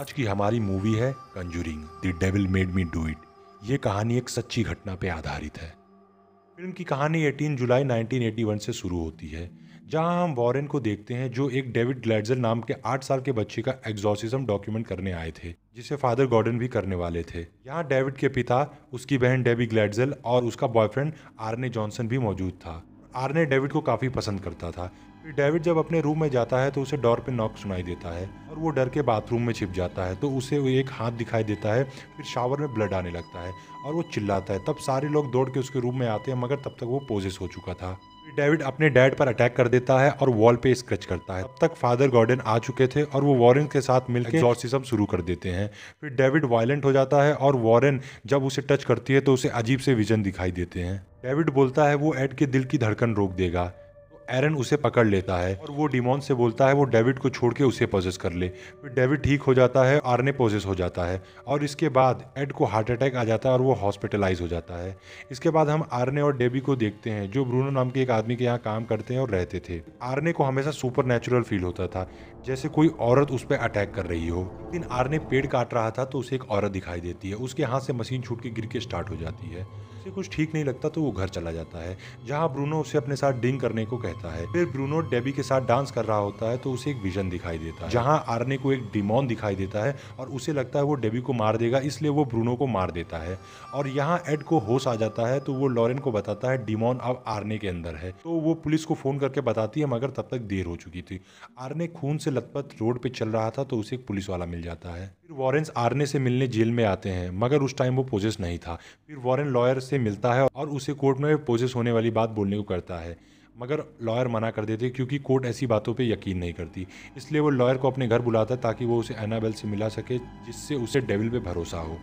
आज की हमारी मूवी है conjuring the devil made me do it ये कहानी एक सच्ची घटना पर आधारित है फिल्म की कहानी 18 जुलाई 1981 से शुरू होती है जहां हम वॉरेन को देखते हैं जो एक डेविड ग्लैडजर नाम के आठ साल के बच्चे का एग्जॉसिज्म डॉक्यूमेंट करने आए थे जिसे फादर गॉर्डन भी करने वाले थे यहाँ डेविड के पिता उसकी बहन डेबी ग्लैडजल और उसका बॉयफ्रेंड आरने जॉनसन भी मौजूद था आरने डेविड को काफ़ी पसंद करता था डेविड जब अपने रूम में जाता है तो उसे डोर पे नॉक सुनाई देता है और वो डर के बाथरूम में छिप जाता है तो उसे वो एक हाथ दिखाई देता है फिर शावर में ब्लड आने लगता है और वो चिल्लाता है तब सारे लोग दौड़ के उसके रूम में आते हैं मगर तब तक वो पोजेस हो चुका था डेविड अपने डैड पर अटैक कर देता है और वॉल पे स्क्रच करता है तब तक फादर गॉर्डन आ चुके थे और वो वॉरेन के साथ मिलकर एक्सॉर्सिज्म शुरू कर देते हैं फिर डेविड वायलेंट हो जाता है और वॉरेन जब उसे टच करती है तो उसे अजीब से विजन दिखाई देते हैं डेविड बोलता है वो एड के दिल की धड़कन रोक देगा एरन उसे पकड़ लेता है और वो डिमोन से बोलता है वो डेविड को छोड़ के उसे पोजेस कर ले फिर डेविड ठीक हो जाता है आरने पोजेस हो जाता है और इसके बाद एड को हार्ट अटैक आ जाता है और वो हॉस्पिटलाइज हो जाता है इसके बाद हम आरने और डेबी को देखते हैं जो ब्रूनो नाम के एक आदमी के यहाँ काम करते हैं और रहते थे आरने को हमेशा सुपर फील होता था जैसे कोई औरत उस पर अटैक कर रही हो लेकिन आरने पेड़ काट रहा था तो उसे एक औरत दिखाई देती है उसके हाथ से मशीन छूट के गिर के स्टार्ट हो जाती है उसे कुछ ठीक नहीं लगता तो वो घर चला जाता है जहाँ ब्रूनो उसे अपने साथ डिंग करने को कहता है फिर ब्रूनो डेबी के साथ डांस कर रहा होता है तो उसे एक विजन दिखाई देता है जहाँ आर्ने को एक डिमोन दिखाई देता है और उसे लगता है वो डेबी को मार देगा इसलिए वो ब्रूनो को मार देता है और यहाँ एड को होश आ जाता है तो वो लॉरेन को बताता है डिमोन अब आर्ने के अंदर है तो वो पुलिस को फ़ोन करके बताती है मगर तब तक देर हो चुकी थी आर्ने खून से लथपथ रोड पर चल रहा था तो उसे एक पुलिस वाला मिल जाता है फिर वॉरेंस आरने से मिलने जेल में आते हैं मगर उस टाइम वो पोजेस नहीं था फिर वॉरेन लॉयर से मिलता है और उसे कोर्ट में पोजेस होने वाली बात बोलने को करता है मगर लॉयर मना कर देते क्योंकि कोर्ट ऐसी बातों पे यकीन नहीं करती इसलिए वो लॉयर को अपने घर बुलाता ताकि वो उसे एनाबेल से मिला सके जिससे उसे डेविल पे भरोसा हो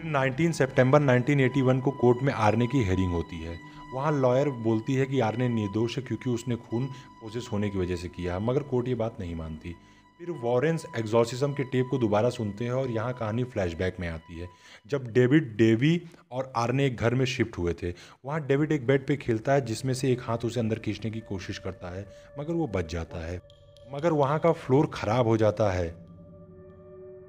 फिर 19 सितंबर 1981 को कोर्ट में आरने की हेयरिंग होती है वहाँ लॉयर बोलती है कि आरने निर्दोष है क्योंकि उसने खून प्रोसेस होने की वजह से किया मगर कोर्ट ये बात नहीं मानती फिर वॉरेंस एग्जॉर्सिज्म के टेप को दोबारा सुनते हैं और यहाँ कहानी फ्लैशबैक में आती है जब डेविड डेवी और आर्ने एक घर में शिफ्ट हुए थे वहाँ डेविड एक बेड पे खेलता है जिसमें से एक हाथ उसे अंदर खींचने की कोशिश करता है मगर वो बच जाता है मगर वहाँ का फ्लोर ख़राब हो जाता है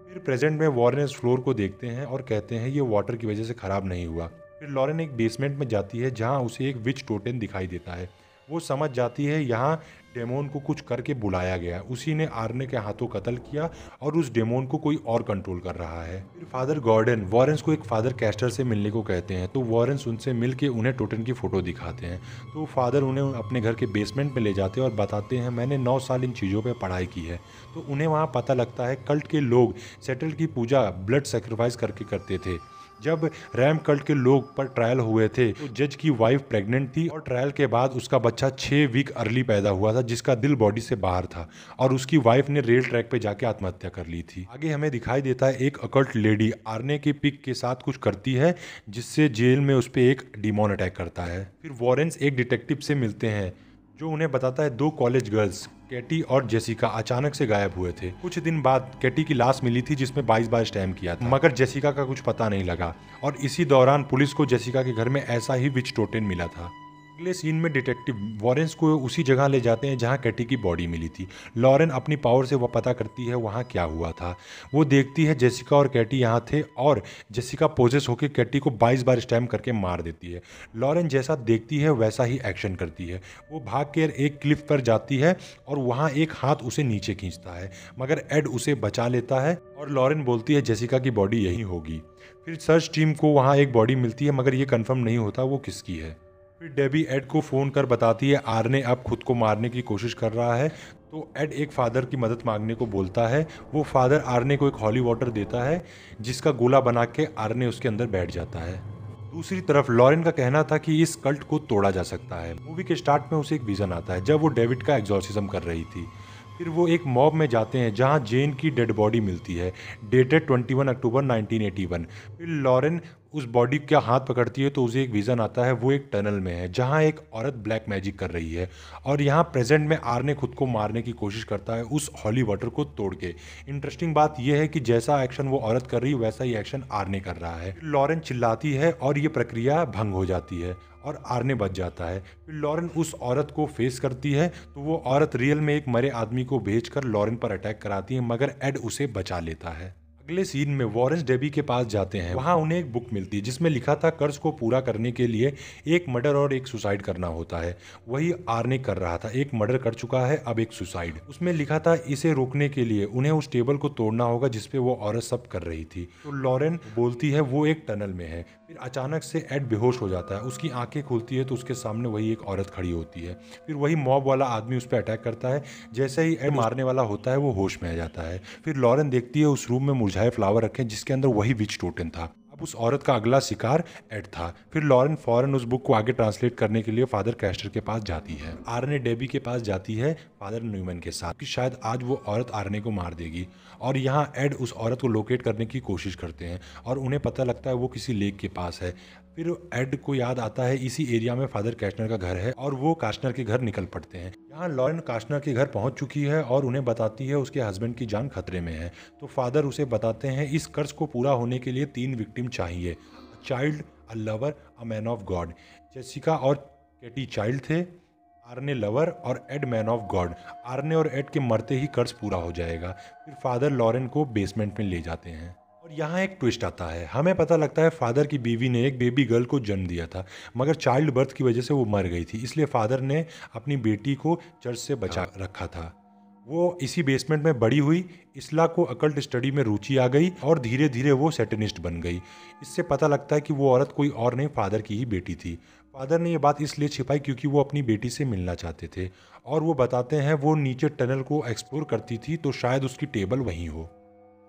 फिर प्रेजेंट में वॉरेंस फ्लोर को देखते हैं और कहते हैं ये वाटर की वजह से ख़राब नहीं हुआ फिर लॉरेन एक बेसमेंट में जाती है जहाँ उसे एक विच टोटन दिखाई देता है वो समझ जाती है यहाँ डेमोन को कुछ करके बुलाया गया उसी ने आर्ने के हाथों कत्ल किया और उस डेमोन को कोई और कंट्रोल कर रहा है फिर फादर गॉर्डन वॉरेंस को एक फादर कैस्टर से मिलने को कहते हैं तो वॉरेंस उनसे मिल के उन्हें टोटन की फ़ोटो दिखाते हैं तो फादर उन्हें अपने घर के बेसमेंट में ले जाते हैं और बताते हैं मैंने नौ साल इन चीज़ों पर पढ़ाई की है तो उन्हें वहाँ पता लगता है कल्ट के लोग सेटल की पूजा ब्लड सेक्रीफाइस करके करते थे जब रैम कल्ट के लोग पर ट्रायल हुए थे तो जज की वाइफ प्रेग्नेंट थी और ट्रायल के बाद उसका बच्चा छः वीक अर्ली पैदा हुआ था जिसका दिल बॉडी से बाहर था और उसकी वाइफ ने रेल ट्रैक पे जाके आत्महत्या कर ली थी आगे हमें दिखाई देता है एक अकल्ट लेडी आरने के पिक के साथ कुछ करती है जिससे जेल में उस पर एक डिमोन अटैक करता है फिर वॉरेंस एक डिटेक्टिव से मिलते हैं जो उन्हें बताता है दो कॉलेज गर्ल्स कैटी और जेसिका अचानक से गायब हुए थे कुछ दिन बाद कैटी की लाश मिली थी जिसमें 22 बार स्टैम किया था मगर जेसिका का कुछ पता नहीं लगा और इसी दौरान पुलिस को जेसिका के घर में ऐसा ही विच टोटेन मिला था अगले सीन में डिटेक्टिव वॉरेंस को उसी जगह ले जाते हैं जहां कैटी की बॉडी मिली थी लॉरेन अपनी पावर से वह पता करती है वहां क्या हुआ था वो देखती है जेसिका और कैटी यहां थे और जेसिका पोजेस होकर कैटी को 22 बार स्टैम करके मार देती है लॉरेन जैसा देखती है वैसा ही एक्शन करती है वो भाग के एक क्लिफ पर जाती है और वहाँ एक हाथ उसे नीचे खींचता है मगर एड उसे बचा लेता है और लॉरेन बोलती है जेसिका की बॉडी यही होगी फिर सर्च टीम को वहाँ एक बॉडी मिलती है मगर ये कन्फर्म नहीं होता वो किसकी है फिर डेबी एड को फ़ोन कर बताती है आरने अब खुद को मारने की कोशिश कर रहा है तो एड एक फादर की मदद मांगने को बोलता है वो फादर आरने को एक हॉली वाटर देता है जिसका गोला बना के आरने उसके अंदर बैठ जाता है दूसरी तरफ लॉरेन का कहना था कि इस कल्ट को तोड़ा जा सकता है मूवी के स्टार्ट में उसे एक विजन आता है जब वो डेविड का एग्जॉर्सिज्म कर रही थी फिर वो एक मॉब में जाते हैं जहां जेन की डेड बॉडी मिलती है डेटेड 21 अक्टूबर 1981 फिर लॉरेन उस बॉडी का हाथ पकड़ती है तो उसे एक विज़न आता है वो एक टनल में है जहाँ एक औरत ब्लैक मैजिक कर रही है और यहाँ प्रेजेंट में आर ने खुद को मारने की कोशिश करता है उस हॉली वाटर को तोड़ के इंटरेस्टिंग बात यह है कि जैसा एक्शन वो औरत कर रही है वैसा ही एक्शन आर ने कर रहा है लॉरेन चिल्लाती है और ये प्रक्रिया भंग हो जाती है और आरने बच जाता है फिर लॉरेन उस औरत को फेस करती है तो वो औरत रियल में एक मरे आदमी को भेजकर लॉरेन पर अटैक कराती है मगर एड उसे बचा लेता है अगले सीन में वॉरेंस डेबी के पास जाते हैं वहाँ उन्हें एक बुक मिलती है जिसमें लिखा था कर्ज को पूरा करने के लिए एक मर्डर और एक सुसाइड करना होता है वही आरने कर रहा था एक मर्डर कर चुका है अब एक सुसाइड उसमें लिखा था इसे रोकने के लिए उन्हें उस टेबल को तोड़ना होगा जिसपे वो औरत सब कर रही थी तो लॉरेन बोलती है वो एक टनल में है फिर अचानक से एड बेहोश हो जाता है उसकी आंखें खुलती है तो उसके सामने वही एक औरत खड़ी होती है फिर वही मॉब वाला आदमी उस पर अटैक करता है जैसे ही एड मारने वाला होता है वो होश में आ जाता है फिर लॉरेन देखती है उस रूम में मुरझा मुरझाए फ्लावर रखे जिसके अंदर वही विच टोटन था अब उस औरत का अगला शिकार एड था फिर लॉरेन फॉरन उस बुक को आगे ट्रांसलेट करने के लिए फादर कैस्टर के पास जाती है आरने डेबी के पास जाती है फादर न्यूमन के साथ कि शायद आज वो औरत आरने को मार देगी और यहाँ एड उस औरत को लोकेट करने की कोशिश करते हैं और उन्हें पता लगता है वो किसी लेक के पास है फिर एड को याद आता है इसी एरिया में फादर कैस्टनर का घर है और वो कास्टनर के घर निकल पड़ते हैं यहाँ लॉरेन कास्टनर के घर पहुँच चुकी है और उन्हें बताती है उसके हस्बैंड की जान खतरे में है तो फादर उसे बताते हैं इस कर्ज को पूरा होने के लिए तीन विक्टिम चाहिए a child a lover a man of God Jessica और केटी चाइल्ड थे आर्ने लवर और Ed man of God Arne और एड के मरते ही कर्ज पूरा हो जाएगा फिर फादर लॉरेन को बेसमेंट में ले जाते हैं और यहाँ एक ट्विस्ट आता है हमें पता लगता है फादर की बीवी ने एक बेबी गर्ल को जन्म दिया था मगर चाइल्ड बर्थ की वजह से वो मर गई थी इसलिए फादर ने अपनी बेटी को चर्च से बचा हाँ। रखा था वो इसी बेसमेंट में बड़ी हुई इसला को अकल्ट स्टडी में रुचि आ गई और धीरे धीरे वो सेटनिस्ट बन गई इससे पता लगता है कि वो औरत कोई और नहीं फादर की ही बेटी थी फादर ने ये बात इसलिए छिपाई क्योंकि वो अपनी बेटी से मिलना चाहते थे और वो बताते हैं वो नीचे टनल को एक्सप्लोर करती थी तो शायद उसकी टेबल वहीं हो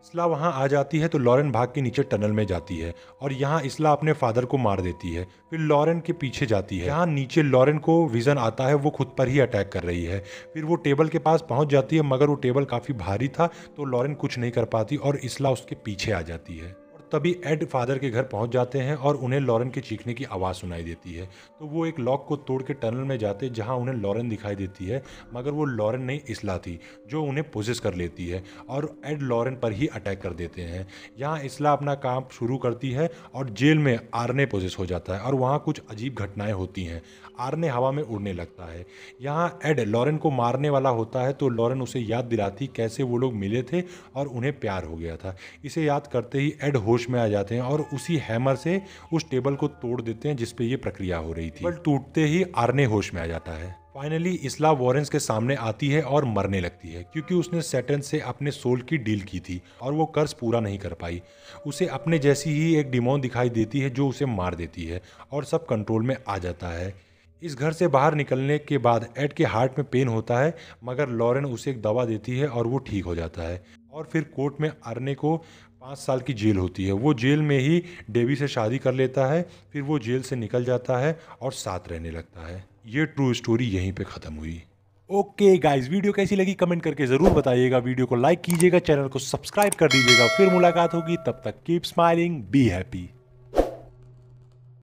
इसला वहाँ आ जाती है तो लॉरेन भाग के नीचे टनल में जाती है और यहाँ इसला अपने फादर को मार देती है फिर लॉरेन के पीछे जाती है यहाँ नीचे लॉरेन को विजन आता है वो खुद पर ही अटैक कर रही है फिर वो टेबल के पास पहुँच जाती है मगर वो टेबल काफ़ी भारी था तो लॉरेन कुछ नहीं कर पाती और इसला उसके पीछे आ जाती है तभी एड फादर के घर पहुंच जाते हैं और उन्हें लॉरेन के चीखने की आवाज़ सुनाई देती है तो वो एक लॉक को तोड़ के टनल में जाते जहां उन्हें लॉरेन दिखाई देती है मगर वो लॉरेन नहीं इसला थी जो उन्हें पोजिस कर लेती है और एड लॉरेन पर ही अटैक कर देते हैं यहाँ इसला अपना काम शुरू करती है और जेल में आरने पोजिस हो जाता है और वहाँ कुछ अजीब घटनाएँ होती हैं आरने हवा में उड़ने लगता है यहाँ एड लॉरेन को मारने वाला होता है तो लॉरेन उसे याद दिलाती कैसे वो लोग मिले थे और उन्हें प्यार हो गया था इसे याद करते ही एड होश जोश में आ जाते हैं और उसी हैमर से उस टेबल को तोड़ देते हैं जिसपे ये प्रक्रिया हो रही थी टूटते ही आरने होश में आ जाता है फाइनली इसला वॉरेंस के सामने आती है और मरने लगती है क्योंकि उसने सेटन से अपने सोल की डील की थी और वो कर्ज पूरा नहीं कर पाई उसे अपने जैसी ही एक डिमोन दिखाई देती है जो उसे मार देती है और सब कंट्रोल में आ जाता है इस घर से बाहर निकलने के बाद एड के हार्ट में पेन होता है मगर लॉरेन उसे एक दवा देती है और वो ठीक हो जाता है और फिर कोर्ट में अरने को पाँच साल की जेल होती है वो जेल में ही डेवी से शादी कर लेता है फिर वो जेल से निकल जाता है और साथ रहने लगता है ये ट्रू स्टोरी यहीं पे ख़त्म हुई ओके गाइस वीडियो कैसी लगी कमेंट करके ज़रूर बताइएगा वीडियो को लाइक कीजिएगा चैनल को सब्सक्राइब कर दीजिएगा फिर मुलाकात होगी तब तक कीप स्माइलिंग बी हैप्पी